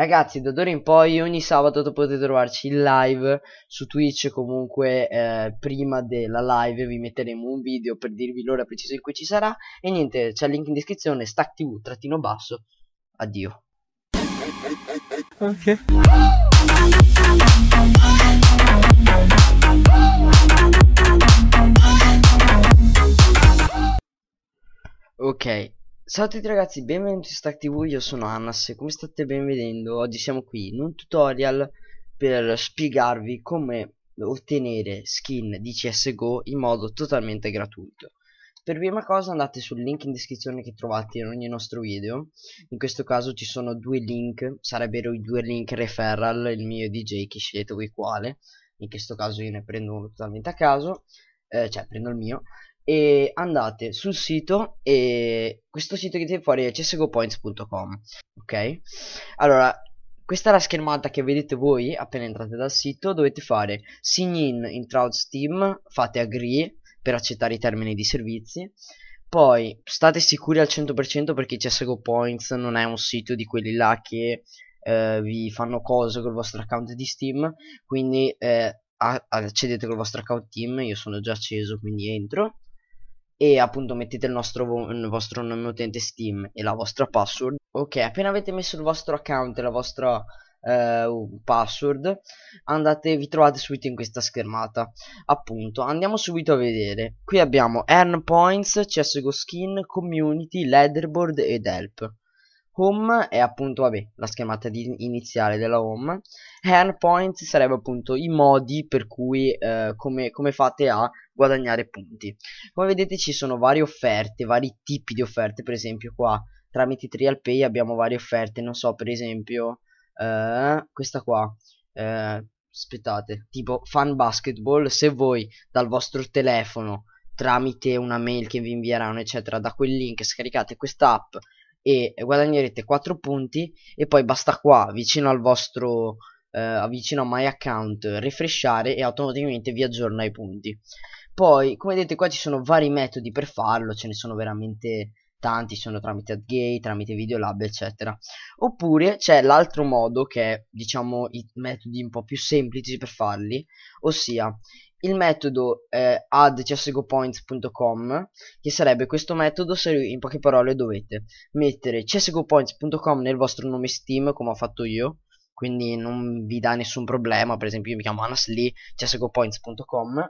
Ragazzi, da d'ora in poi ogni sabato potete trovarci in live su Twitch. Comunque, eh, prima della live vi metteremo un video per dirvi l'ora precisa in cui ci sarà. E niente, c'è il link in descrizione, stack tv trattino basso. Addio. Ok. Ok. Ciao a tutti ragazzi, benvenuti su Stack TV, io sono Annas e come state ben vedendo oggi siamo qui in un tutorial per spiegarvi come ottenere skin di CSGO in modo totalmente gratuito. Per prima cosa andate sul link in descrizione che trovate in ogni nostro video, in questo caso ci sono due link, sarebbero i due link referral, il mio e DJ che scegliete voi quale, in questo caso io ne prendo uno totalmente a caso, eh, cioè prendo il mio e andate sul sito e questo sito che tiene fuori è csgopoints.com ok allora questa è la schermata che vedete voi appena entrate dal sito dovete fare sign in in trout steam fate agree per accettare i termini di servizi poi state sicuri al 100% perché csgopoints non è un sito di quelli là che eh, vi fanno cose col vostro account di Steam quindi eh, accedete col vostro account team io sono già acceso quindi entro e appunto mettete il, nostro, il vostro nome utente Steam e la vostra password. Ok, appena avete messo il vostro account e la vostra Uh, password andate vi trovate subito in questa schermata appunto andiamo subito a vedere qui abbiamo earn points csgo skin community leaderboard ed help home è appunto vabbè, la schemata iniziale della home e endpoint sarebbe appunto i modi per cui eh, come, come, fate a guadagnare punti come vedete ci sono varie offerte vari tipi di offerte per esempio qua tramite trial pay abbiamo varie offerte non so per esempio eh, questa qua eh, aspettate tipo fan basketball se voi dal vostro telefono tramite una mail che vi invieranno eccetera da quel link scaricate questa app e guadagnerete 4 punti e poi basta qua vicino al vostro eh, vicino a my account refreshare e automaticamente vi aggiorna i punti poi come vedete qua ci sono vari metodi per farlo ce ne sono veramente tanti sono tramite AdGay, tramite Videolab eccetera oppure c'è l'altro modo che è diciamo i metodi un po' più semplici per farli ossia il metodo eh, addcsgopoints.com che sarebbe questo metodo se in poche parole dovete mettere csgopoints.com nel vostro nome Steam come ho fatto io quindi non vi dà nessun problema per esempio io mi chiamo Anasli csgopoints.com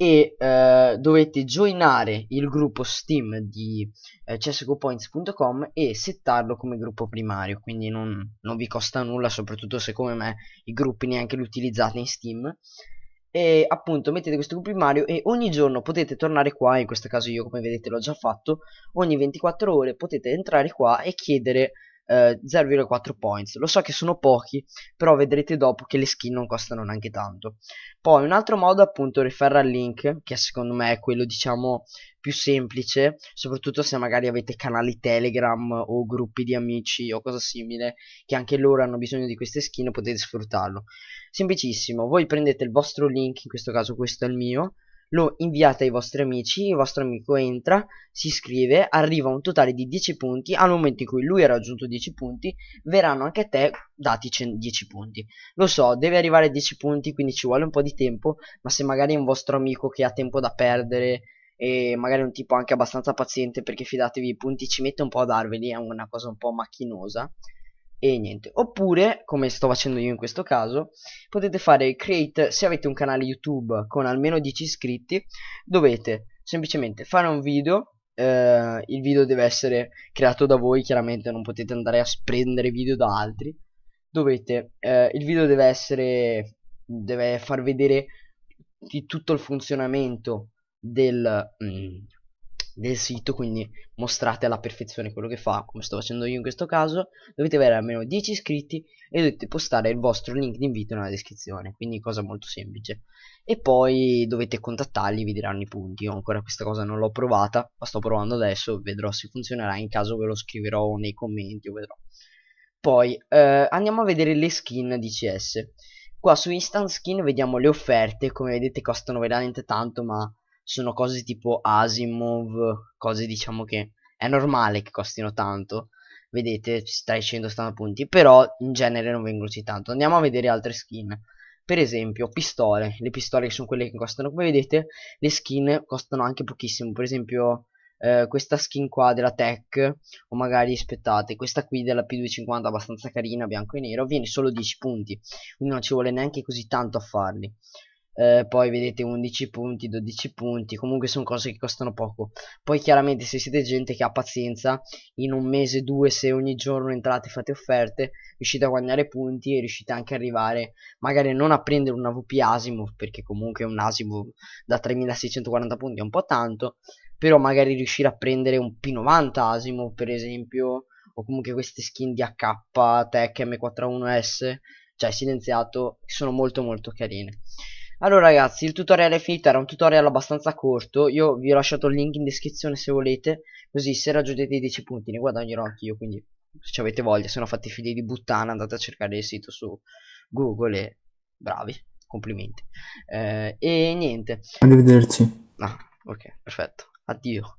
e eh, dovete joinare il gruppo Steam di eh, csgopoints.com e settarlo come gruppo primario quindi non, non vi costa nulla soprattutto se come me i gruppi neanche li utilizzate in Steam e appunto mettete questo gruppo in Mario e ogni giorno potete tornare qua, in questo caso io come vedete l'ho già fatto, ogni 24 ore potete entrare qua e chiedere eh, 0,4 points. Lo so che sono pochi, però vedrete dopo che le skin non costano neanche tanto. Poi un altro modo appunto referral link, che secondo me è quello diciamo più semplice, soprattutto se magari avete canali Telegram o gruppi di amici o cosa simile, che anche loro hanno bisogno di queste skin, potete sfruttarlo. Semplicissimo, voi prendete il vostro link, in questo caso questo è il mio, lo inviate ai vostri amici, il vostro amico entra, si iscrive, arriva un totale di 10 punti, al momento in cui lui ha raggiunto 10 punti, verranno anche a te dati 10 punti. Lo so, deve arrivare a 10 punti, quindi ci vuole un po' di tempo, ma se magari è un vostro amico che ha tempo da perdere e magari è un tipo anche abbastanza paziente perché fidatevi, i punti ci mette un po' a darveli, è una cosa un po' macchinosa e niente oppure come sto facendo io in questo caso potete fare create se avete un canale youtube con almeno 10 iscritti dovete semplicemente fare un video eh, il video deve essere creato da voi chiaramente non potete andare a prendere video da altri dovete eh, il video deve essere deve far vedere tutto il funzionamento del mm, del sito, quindi mostrate alla perfezione quello che fa, come sto facendo io in questo caso, dovete avere almeno 10 iscritti e dovete postare il vostro link di invito nella descrizione, quindi cosa molto semplice. E poi dovete contattarli, vi diranno i punti, io ancora questa cosa non l'ho provata, ma sto provando adesso, vedrò se funzionerà, in caso ve lo scriverò nei commenti o vedrò. Poi eh, andiamo a vedere le skin di CS. Qua su Instant Skin vediamo le offerte, come vedete costano veramente tanto, ma sono cose tipo Asimov, cose diciamo che è normale che costino tanto. Vedete, stai scendendo stanno punti, però in genere non vengono così tanto. Andiamo a vedere altre skin. Per esempio, pistole. Le pistole sono quelle che costano, come vedete, le skin costano anche pochissimo. Per esempio, eh, questa skin qua della Tech, o magari, aspettate, questa qui della P250 abbastanza carina, bianco e nero, viene solo 10 punti. Quindi non ci vuole neanche così tanto a farli eh, poi vedete 11 punti, 12 punti, comunque sono cose che costano poco. Poi chiaramente se siete gente che ha pazienza, in un mese, due, se ogni giorno entrate e fate offerte, riuscite a guadagnare punti e riuscite anche a arrivare, magari non a prendere una VP Asimov, perché comunque un Asimov da 3640 punti è un po' tanto, però magari riuscire a prendere un P90 Asimov per esempio, o comunque queste skin di AK, Tech M41S, cioè silenziato, sono molto molto carine. Allora ragazzi il tutorial è finito era un tutorial abbastanza corto Io vi ho lasciato il link in descrizione se volete Così se raggiungete i 10 punti ne guadagnerò anch'io Quindi se avete voglia se non fate figli di buttana andate a cercare il sito su Google e bravi complimenti eh, E niente Arrivederci Ah ok perfetto addio